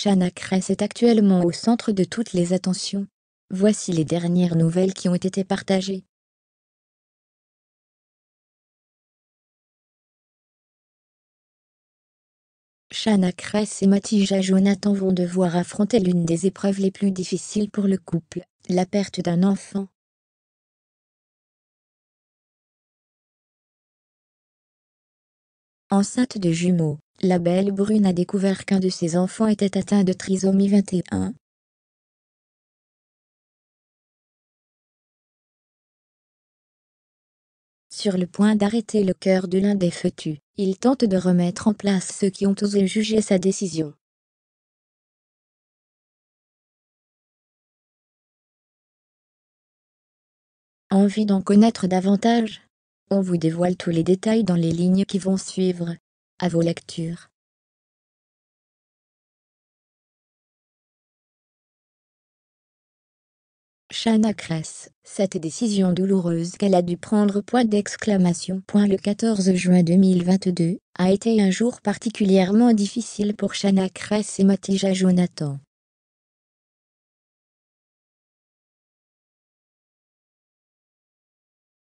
Shana Kress est actuellement au centre de toutes les attentions. Voici les dernières nouvelles qui ont été partagées. Shana Kress et Matija Jonathan vont devoir affronter l'une des épreuves les plus difficiles pour le couple, la perte d'un enfant. Enceinte de jumeaux, la belle brune a découvert qu'un de ses enfants était atteint de trisomie 21. Sur le point d'arrêter le cœur de l'un des fœtus, il tente de remettre en place ceux qui ont osé juger sa décision. Envie d'en connaître davantage On vous dévoile tous les détails dans les lignes qui vont suivre à vos lectures. Shana Kress, cette décision douloureuse qu'elle a dû prendre point d'exclamation point le 14 juin 2022, a été un jour particulièrement difficile pour Shana Kress et Matija Jonathan.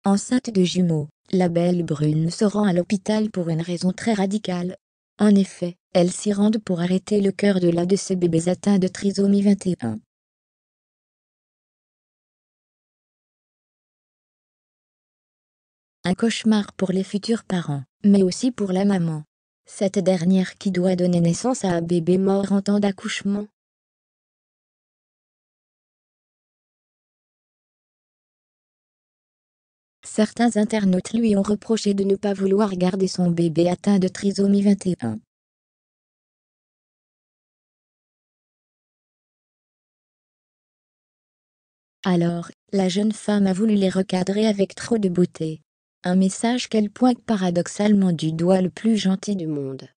Enceinte de jumeaux, la belle brune se rend à l'hôpital pour une raison très radicale. En effet, elle s'y rende pour arrêter le cœur de l'un de ses bébés atteints de trisomie 21. Un cauchemar pour les futurs parents, mais aussi pour la maman. Cette dernière qui doit donner naissance à un bébé mort en temps d'accouchement Certains internautes lui ont reproché de ne pas vouloir garder son bébé atteint de trisomie 21. Alors, la jeune femme a voulu les recadrer avec trop de beauté. Un message qu'elle pointe paradoxalement du doigt le plus gentil du monde.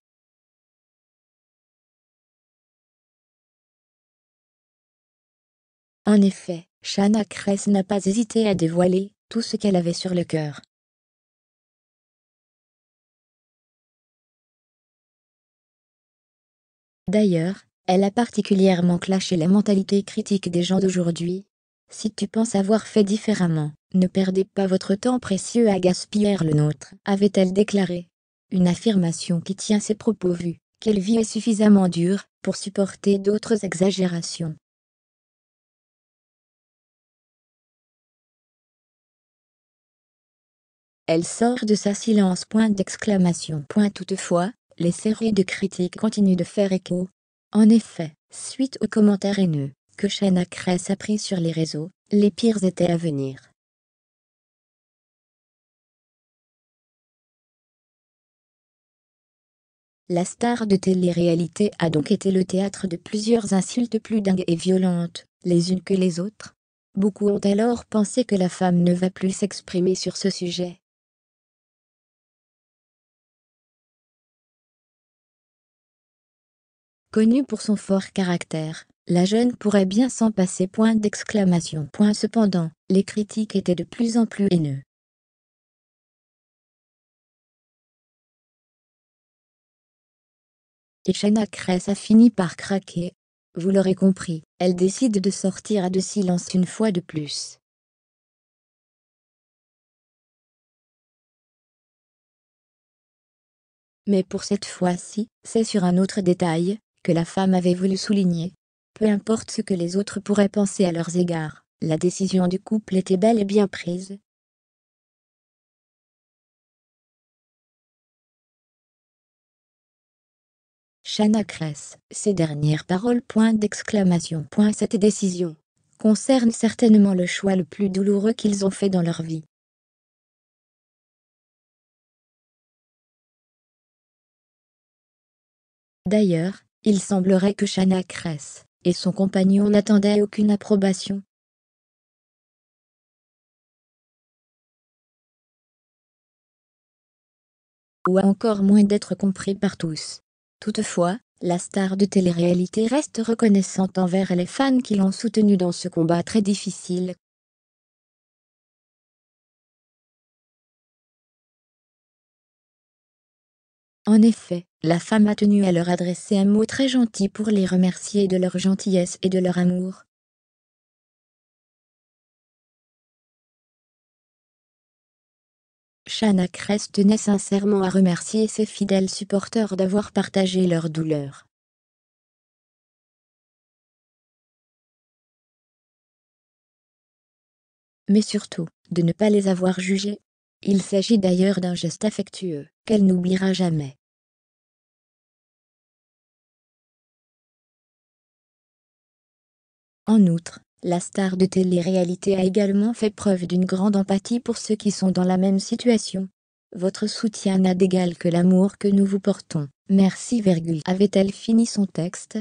En effet, Shana Kress n'a pas hésité à dévoiler, tout ce qu'elle avait sur le cœur. D'ailleurs, elle a particulièrement clashé la mentalité critique des gens d'aujourd'hui. Si tu penses avoir fait différemment, ne perdez pas votre temps précieux à gaspiller le nôtre, avait-elle déclaré. Une affirmation qui tient ses propos vu qu'elle vit est suffisamment dure pour supporter d'autres exagérations. Elle sort de sa silence. Point d'exclamation. Point toutefois, les séries de critiques continuent de faire écho. En effet, suite aux commentaires haineux que Shana Kress a pris sur les réseaux, les pires étaient à venir. La star de télé-réalité a donc été le théâtre de plusieurs insultes plus dingues et violentes, les unes que les autres. Beaucoup ont alors pensé que la femme ne va plus s'exprimer sur ce sujet, Connue pour son fort caractère, la jeune pourrait bien s'en passer. Point d'exclamation. Cependant, les critiques étaient de plus en plus haineux. Et Shana Kress a fini par craquer. Vous l'aurez compris, elle décide de sortir à de silence une fois de plus. Mais pour cette fois-ci, c'est sur un autre détail, que la femme avait voulu souligner. Peu importe ce que les autres pourraient penser à leurs égards, la décision du couple était belle et bien prise. Shana Kress, ces dernières paroles point d'exclamation point cette décision concerne certainement le choix le plus douloureux qu'ils ont fait dans leur vie. D'ailleurs, il semblerait que Shana Kress et son compagnon n'attendaient aucune approbation. ou encore moins d'être compris par tous. Toutefois, la star de télé-réalité reste reconnaissante envers les fans qui l'ont soutenue dans ce combat très difficile En effet, la femme a tenu à leur adresser un mot très gentil pour les remercier de leur gentillesse et de leur amour. Shana tenait sincèrement à remercier ses fidèles supporters d'avoir partagé leur douleur. Mais surtout, de ne pas les avoir jugés il s'agit d'ailleurs d'un geste affectueux, qu'elle n'oubliera jamais. En outre, la star de télé-réalité a également fait preuve d'une grande empathie pour ceux qui sont dans la même situation. Votre soutien n'a d'égal que l'amour que nous vous portons. Merci. Avait-elle fini son texte